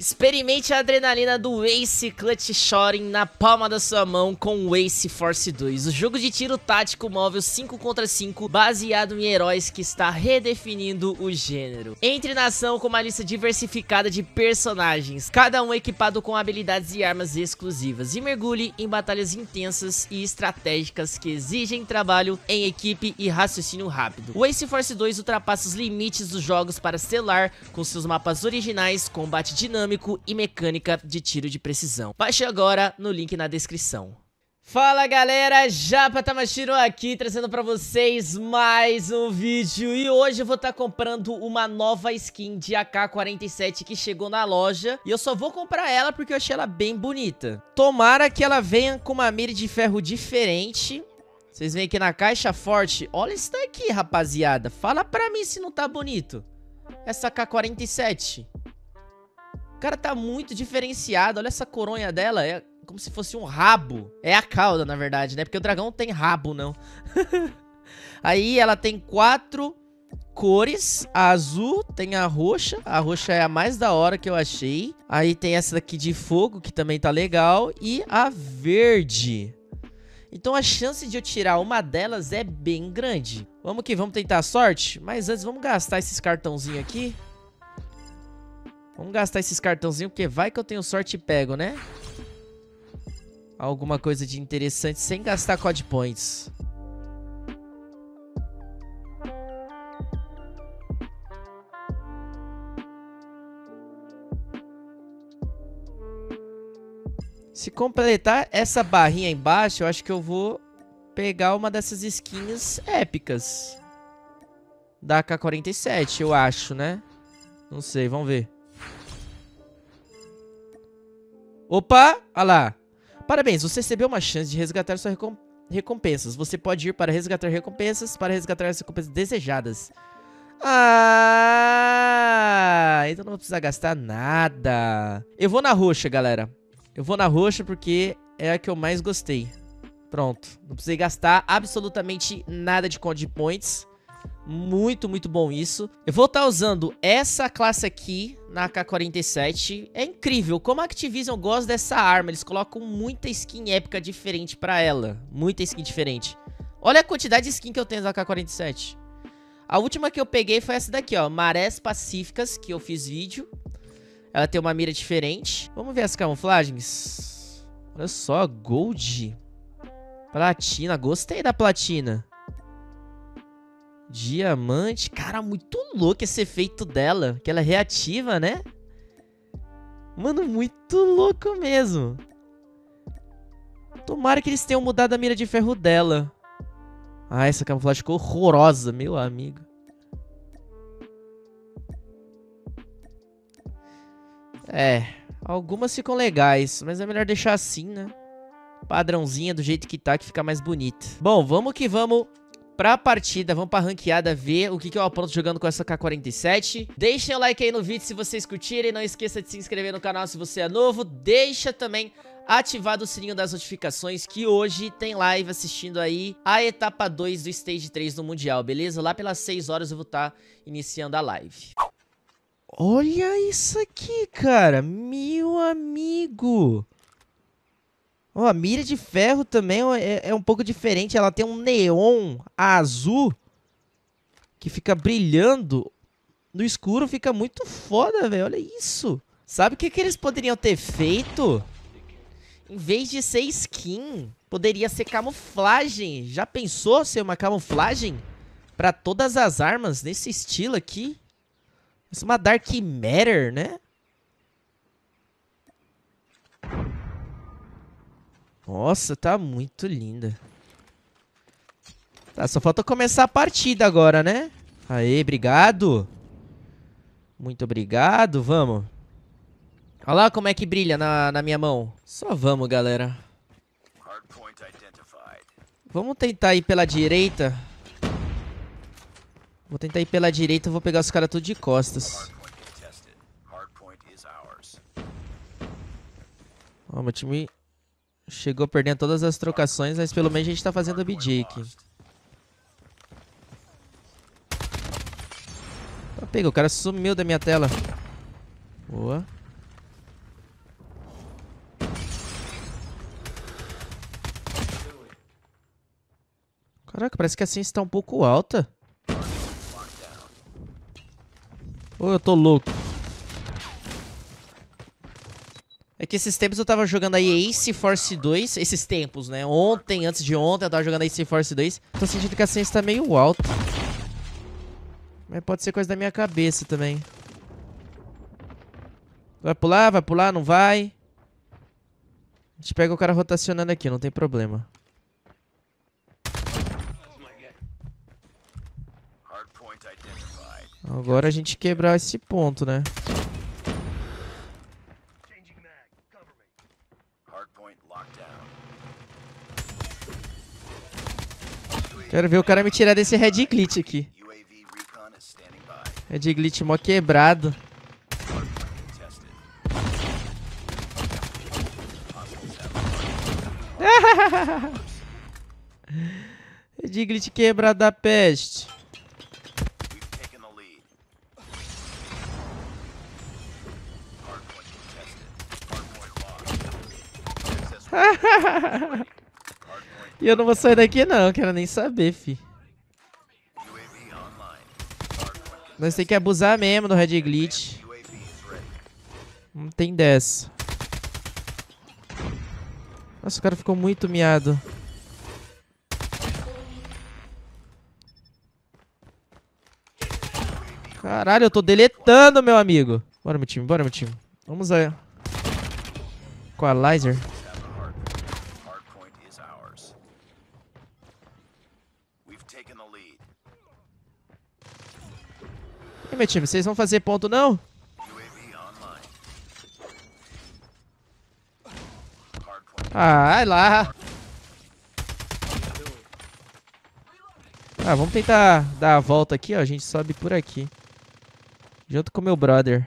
Experimente a adrenalina do Ace Clutch Shoring na palma da sua mão com o Ace Force 2, o jogo de tiro tático móvel 5 contra 5 baseado em heróis que está redefinindo o gênero. Entre na ação com uma lista diversificada de personagens, cada um equipado com habilidades e armas exclusivas, e mergulhe em batalhas intensas e estratégicas que exigem trabalho em equipe e raciocínio rápido. O Ace Force 2 ultrapassa os limites dos jogos para celular com seus mapas originais, combate dinâmico dinâmico e mecânica de tiro de precisão. Baixe agora no link na descrição. Fala galera, Japa Tamashiro aqui trazendo pra vocês mais um vídeo E hoje eu vou estar tá comprando uma nova skin de AK-47 que chegou na loja E eu só vou comprar ela porque eu achei ela bem bonita Tomara que ela venha com uma mira de ferro diferente Vocês veem aqui na caixa forte Olha isso daqui rapaziada, fala pra mim se não tá bonito Essa AK-47 o cara tá muito diferenciado. Olha essa coronha dela. É como se fosse um rabo. É a cauda, na verdade, né? Porque o dragão tem rabo, não. Aí ela tem quatro cores. A azul tem a roxa. A roxa é a mais da hora que eu achei. Aí tem essa daqui de fogo, que também tá legal. E a verde. Então a chance de eu tirar uma delas é bem grande. Vamos que vamos tentar a sorte? Mas antes, vamos gastar esses cartãozinhos aqui. Vamos gastar esses cartãozinhos, porque vai que eu tenho sorte e pego, né? Alguma coisa de interessante sem gastar COD Points. Se completar essa barrinha embaixo, eu acho que eu vou pegar uma dessas skins épicas. Da AK-47, eu acho, né? Não sei, vamos ver. Opa! Olha lá. Parabéns, você recebeu uma chance de resgatar suas recom recompensas. Você pode ir para resgatar recompensas, para resgatar as recompensas desejadas. Ah! Então não vou precisar gastar nada. Eu vou na roxa, galera. Eu vou na roxa porque é a que eu mais gostei. Pronto. Não precisei gastar absolutamente nada de code Points. Muito, muito bom isso. Eu vou estar tá usando essa classe aqui na K-47. É incrível como a Activision gosta dessa arma. Eles colocam muita skin épica diferente pra ela. Muita skin diferente. Olha a quantidade de skin que eu tenho da K-47. A última que eu peguei foi essa daqui, ó. Marés Pacíficas, que eu fiz vídeo. Ela tem uma mira diferente. Vamos ver as camuflagens. Olha só, Gold. Platina. Gostei da platina. Diamante. Cara, muito louco esse efeito dela. Que ela é reativa, né? Mano, muito louco mesmo. Tomara que eles tenham mudado a mira de ferro dela. Ah, essa camuflagem ficou horrorosa, meu amigo. É, algumas ficam legais, mas é melhor deixar assim, né? Padrãozinha do jeito que tá, que fica mais bonita. Bom, vamos que vamos pra partida, vamos pra ranqueada ver o que, que eu aponto jogando com essa K-47. Deixem o like aí no vídeo se vocês curtirem, não esqueça de se inscrever no canal se você é novo, deixa também ativado o sininho das notificações que hoje tem live assistindo aí a etapa 2 do Stage 3 do Mundial, beleza? Lá pelas 6 horas eu vou estar tá iniciando a live. Olha isso aqui, cara, meu amigo! Oh, a mira de ferro também é, é, um pouco diferente. Ela tem um neon azul que fica brilhando no escuro. Fica muito foda, velho. Olha isso. Sabe o que, que eles poderiam ter feito? Em vez de ser skin, poderia ser camuflagem. Já pensou ser uma camuflagem? Pra todas as armas, nesse estilo aqui. Isso é uma Dark Matter, né? Nossa, tá muito linda. Tá, só falta começar a partida agora, né? Aê, obrigado. Muito obrigado, vamos. Olha lá como é que brilha na, na minha mão. Só vamos, galera. Vamos tentar ir pela direita. Vou tentar ir pela direita, vou pegar os caras tudo de costas. Ó, oh, meu time Chegou perdendo todas as trocações, mas pelo menos a gente tá fazendo abdique. Tá pego, o cara sumiu da minha tela. Boa. Caraca, parece que a ciência tá um pouco alta. Ou eu tô louco? É que esses tempos eu tava jogando aí Ace Force 2, esses tempos, né? Ontem, antes de ontem, eu tava jogando Ace Force 2. Tô sentindo que a ciência tá meio alta. Mas pode ser coisa da minha cabeça também. Vai pular? Vai pular? Não vai? A gente pega o cara rotacionando aqui, não tem problema. Agora a gente quebrar esse ponto, né? Quero ver o cara me tirar desse Red Glitch aqui. Red Glitch mó quebrado. Red Glitch quebrado da peste. e eu não vou sair daqui não, quero nem saber, fi. Nós tem que abusar mesmo do Red Glitch. Não tem dessa. Nossa, o cara ficou muito miado. Caralho, eu tô deletando, meu amigo. Bora, meu time, bora, meu time. Vamos aí. Com a laser. E meu time, vocês vão fazer ponto não? Ah, vai lá. Ah, vamos tentar dar a volta aqui, ó. A gente sobe por aqui. Junto com meu brother.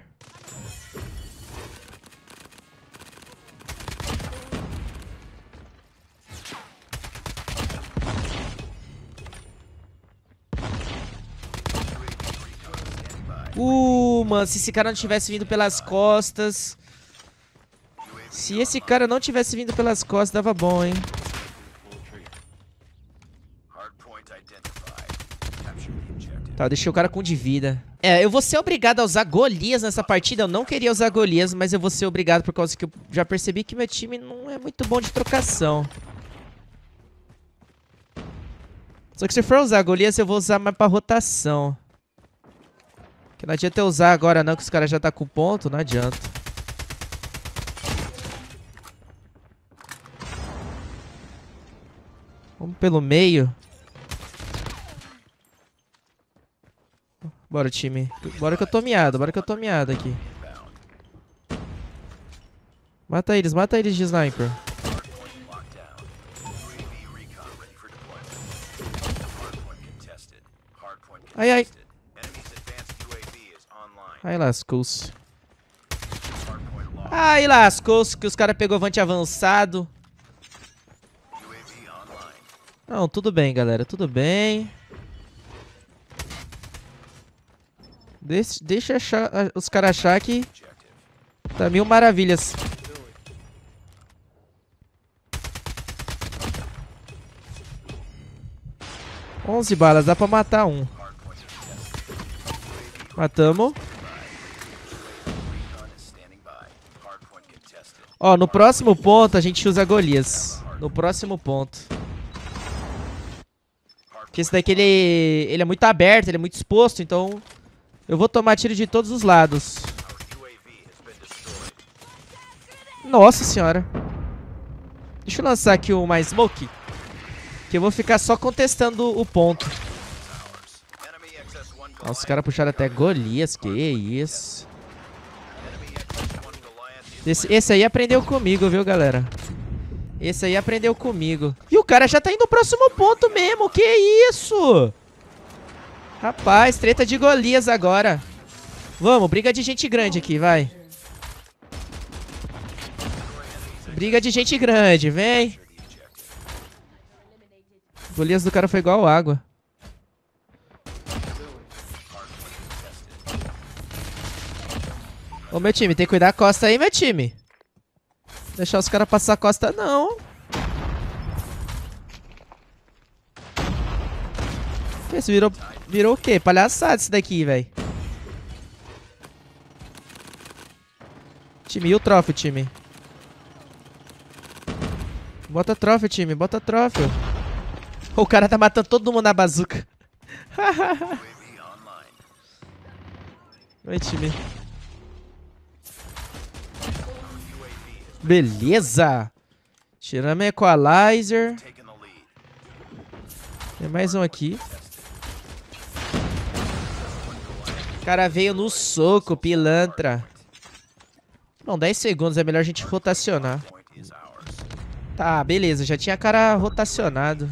mano, Se esse cara não tivesse vindo pelas costas... Se esse cara não tivesse vindo pelas costas, dava bom, hein? Tá, deixei o cara com de vida. É, eu vou ser obrigado a usar Golias nessa partida. Eu não queria usar Golias, mas eu vou ser obrigado por causa que eu já percebi que meu time não é muito bom de trocação. Só que se for usar Golias, eu vou usar mais pra rotação. Que não adianta eu usar agora não, que os caras já tá com ponto. Não adianta. Vamos pelo meio. Bora, time. Bora que eu tô miado. Bora que eu tô miado aqui. Mata eles. Mata eles de sniper. Ai, ai. Aí lascou-se. Aí lascou-se que os caras pegou avante avançado. Não, tudo bem, galera. Tudo bem. Deixa, deixa achar, os caras achar que tá mil maravilhas. Onze balas, dá pra matar um. Matamos. Ó, no próximo ponto a gente usa Golias. No próximo ponto. Porque esse daqui ele, ele é muito aberto, ele é muito exposto, então eu vou tomar tiro de todos os lados. Nossa senhora. Deixa eu lançar aqui uma smoke. Que eu vou ficar só contestando o ponto. Nossa, os caras puxaram até Golias, que isso. Esse, esse aí aprendeu comigo, viu, galera? Esse aí aprendeu comigo. E o cara já tá indo pro próximo ponto mesmo. Que isso? Rapaz, treta de Golias agora. Vamos, briga de gente grande aqui, vai. Briga de gente grande, vem. Golias do cara foi igual água. Ô, meu time, tem que cuidar a costa aí, meu time. Deixar os caras passar a costa, não. Esse virou, virou o quê? Palhaçada isso daqui, velho. Time, e o troféu, time? Bota troféu, time. Bota troféu. O cara tá matando todo mundo na bazuca. Oi, time. Beleza. Tiramos Equalizer. Tem mais um aqui. O cara veio no soco, pilantra. Não, 10 segundos. É melhor a gente rotacionar. Tá, beleza. Já tinha cara rotacionado.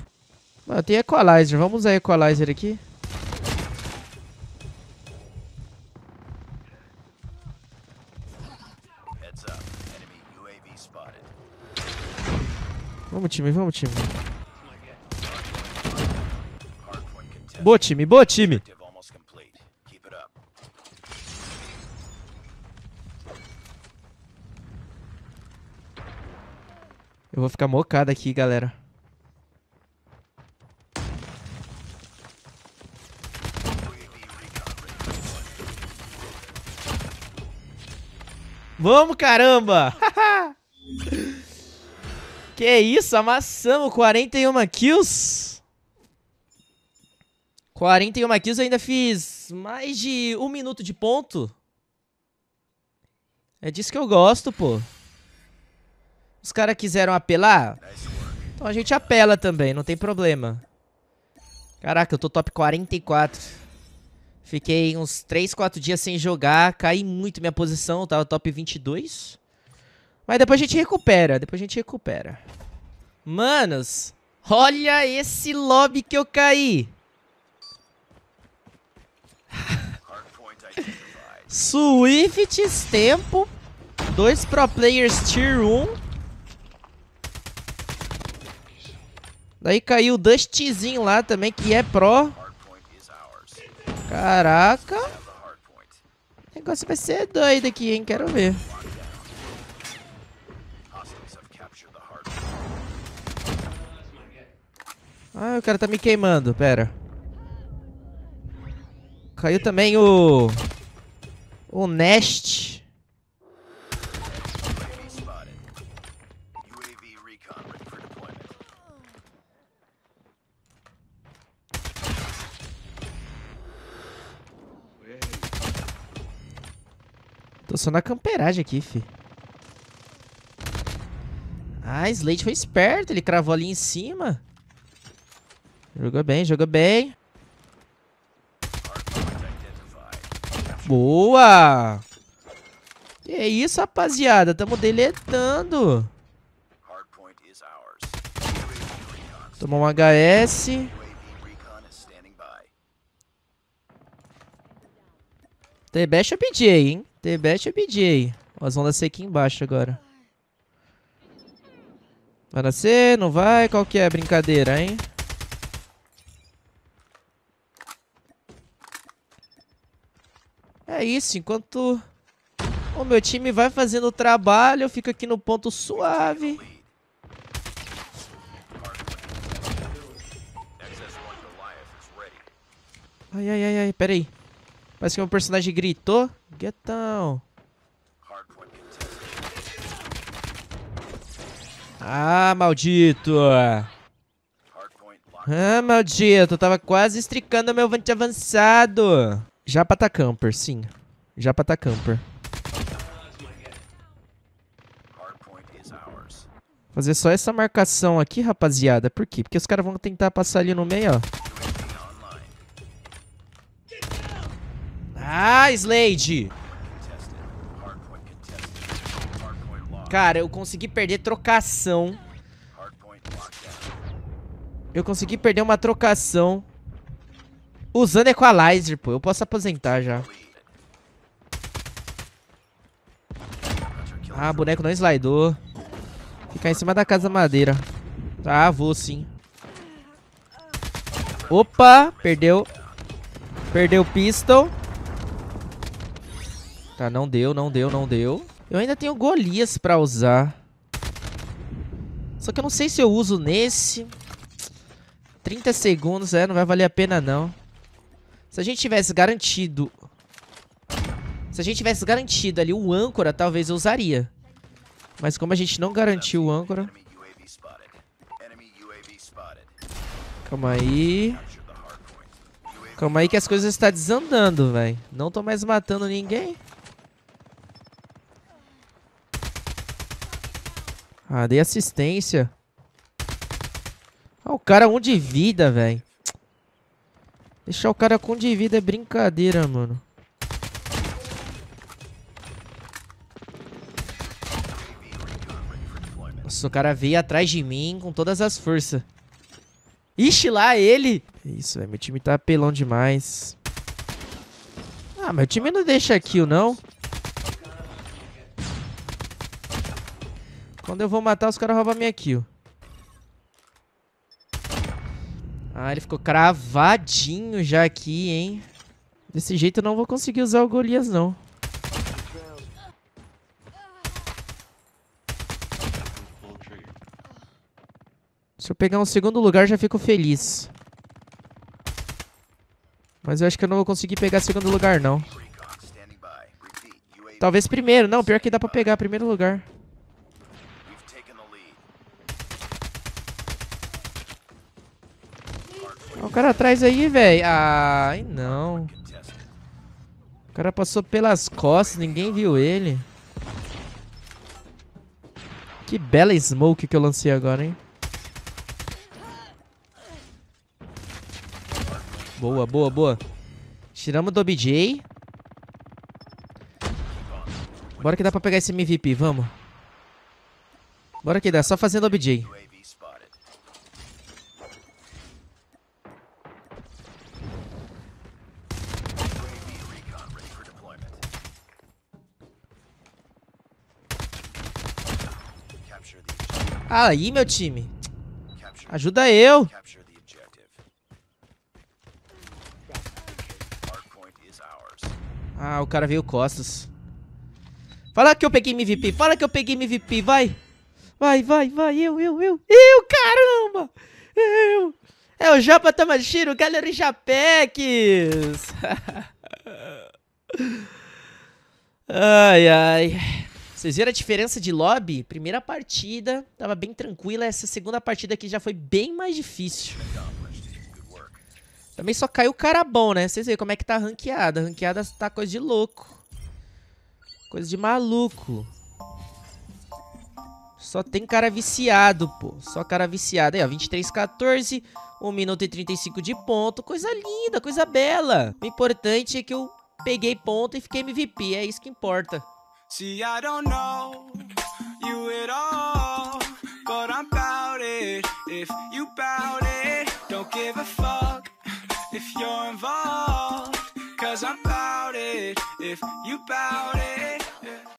Mano, tem Equalizer. Vamos usar Equalizer aqui. Vamos, time, vamos, time. Boa, time, boa, time. Eu vou ficar mocado aqui, galera. Vamos, caramba! Que isso, amassamos 41 kills. 41 kills, eu ainda fiz mais de um minuto de ponto. É disso que eu gosto, pô. Os caras quiseram apelar? Então a gente apela também, não tem problema. Caraca, eu tô top 44. Fiquei uns 3, 4 dias sem jogar, caí muito minha posição, tava top 22. Mas depois a gente recupera, depois a gente recupera. Manos, olha esse lobby que eu caí. Swifts tempo. Dois pro players tier 1. Daí caiu o Dustzinho lá também, que é pro. Caraca. O negócio vai ser doido aqui, hein? Quero ver. Ah, o cara tá me queimando, pera. Caiu também o... O Nest. Tô só na camperagem aqui, fi. Ah, Slade foi esperto. Ele cravou ali em cima. Jogou bem, jogou bem. Boa! Que é isso, rapaziada. Tamo deletando. Tomou um HS. T-Bash é BJ, hein? T-Bash é BJ. As ondas ser aqui embaixo agora. Vai nascer? Não vai? Qual que é a brincadeira, hein? É isso, enquanto o meu time vai fazendo o trabalho, eu fico aqui no ponto suave. Ai, ai, ai, ai, peraí. Parece que meu personagem gritou. Get down. Ah, maldito. Ah, maldito. Eu tava quase estricando meu vante avançado. Já tá Camper, sim. Já tá Camper. Fazer só essa marcação aqui, rapaziada. Por quê? Porque os caras vão tentar passar ali no meio, ó. Ah, Slade! Cara, eu consegui perder trocação. Eu consegui perder uma trocação Usando Equalizer, pô. Eu posso aposentar já. Ah, boneco não slidou. Ficar em cima da casa madeira. Travou, sim. Opa, perdeu. Perdeu o pistol. Tá, não deu, não deu, não deu. Eu ainda tenho Golias pra usar. Só que eu não sei se eu uso nesse. 30 segundos, é, não vai valer a pena não. Se a gente tivesse garantido... Se a gente tivesse garantido ali o âncora, talvez eu usaria. Mas como a gente não garantiu o âncora... Calma aí. Calma aí que as coisas estão desandando, velho. Não tô mais matando ninguém. Ah, dei assistência. Ah, o cara é um de vida, velho. Deixar o cara com de vida é brincadeira, mano. Nossa, o cara veio atrás de mim com todas as forças. Ixi, lá ele! Isso, velho. Meu time tá apelão demais. Ah, meu time não deixa kill, não. Quando eu vou matar, os caras roubam minha kill. Ah, ele ficou cravadinho já aqui, hein? Desse jeito eu não vou conseguir usar o Golias, não. Se eu pegar um segundo lugar, já fico feliz. Mas eu acho que eu não vou conseguir pegar segundo lugar, não. Talvez primeiro. Não, pior que dá pra pegar primeiro lugar. cara atrás aí, velho. Ah, ai, não. O cara passou pelas costas, ninguém viu ele. Que bela smoke que eu lancei agora, hein? Boa, boa, boa. Tiramos do BJ. Bora que dá pra pegar esse MVP, vamos. Bora que dá, só fazendo o BJ. Aí, meu time. Ajuda eu. Ah, o cara veio costas. Fala que eu peguei MVP. Fala que eu peguei MVP. Vai. Vai, vai, vai. Eu, eu, eu. Eu, caramba. Eu. É o Japa Tamashiro, Galera Japeques. ai, ai. Vocês viram a diferença de lobby? Primeira partida tava bem tranquila, essa segunda partida aqui já foi bem mais difícil. Também só caiu o cara bom, né? Vocês viram como é que tá a ranqueada. A ranqueada tá coisa de louco. Coisa de maluco. Só tem cara viciado, pô. Só cara viciado. Aí, ó, 23, 14, 1 minuto e 35 de ponto. Coisa linda, coisa bela. O importante é que eu peguei ponto e fiquei MVP. É isso que importa. See, I don't know you at all, but I'm bout it if you bout it. Don't give a fuck if you're involved, cause I'm bout it if you bout it.